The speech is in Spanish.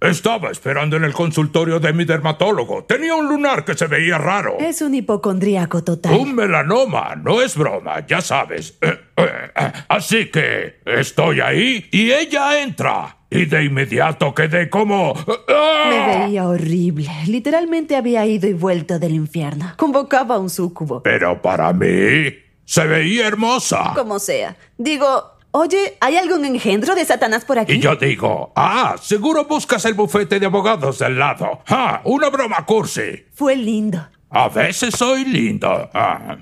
Estaba esperando en el consultorio de mi dermatólogo. Tenía un lunar que se veía raro. Es un hipocondríaco total. Un melanoma, no es broma, ya sabes. Eh, eh, eh. Así que estoy ahí y ella entra. Y de inmediato quedé como... ¡ah! Me veía horrible. Literalmente había ido y vuelto del infierno. Convocaba a un súcubo. Pero para mí... Se veía hermosa. Como sea. Digo, Oye, ¿hay algún engendro de Satanás por aquí? Y yo digo, ah, seguro buscas el bufete de abogados del lado. ¡Ah! ¡Una broma cursi! Fue lindo. A veces soy lindo. Ah.